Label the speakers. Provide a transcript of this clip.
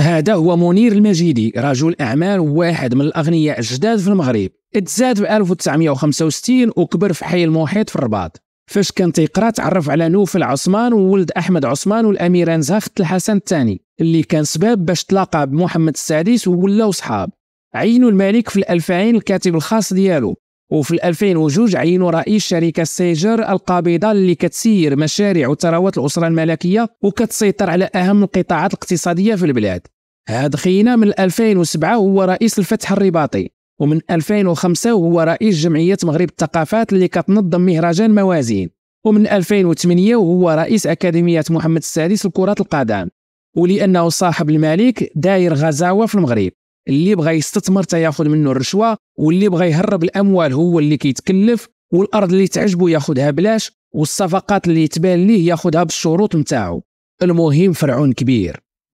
Speaker 1: هذا هو منير المجيدي رجل أعمال واحد من الأغنياء الجداد في المغرب اتزاد في 1965 وكبر في حي المحيط في الرباط فاش كان تيقرا تعرف على نوفل عثمان وولد احمد عثمان والاميره نزهه خت الحسن الثاني اللي كان سبب باش تلاقى بمحمد السادس وولاو صحاب عينو الملك في 2000 الكاتب الخاص ديالو وفي 2002 عينوا رئيس شركة سيجر القابضة اللي كتسير مشاريع وثروات الأسرة الملكية وكتسيطر على أهم القطاعات الاقتصادية في البلاد هاد خينا من 2007 هو رئيس الفتح الرباطي ومن 2005 هو رئيس جمعية مغرب الثقافات اللي كتنظم مهرجان موازين ومن 2008 هو رئيس أكاديمية محمد السادس لكرة القدم ولأنه صاحب الملك داير غزاوة في المغرب اللي بغى يستثمر تياخذ منه الرشوه واللي بغى يهرب الاموال هو اللي كيتكلف والارض اللي تعجبو ياخذها بلاش والصفقات اللي تبان ليه ياخذها بالشروط نتاعو المهم فرعون كبير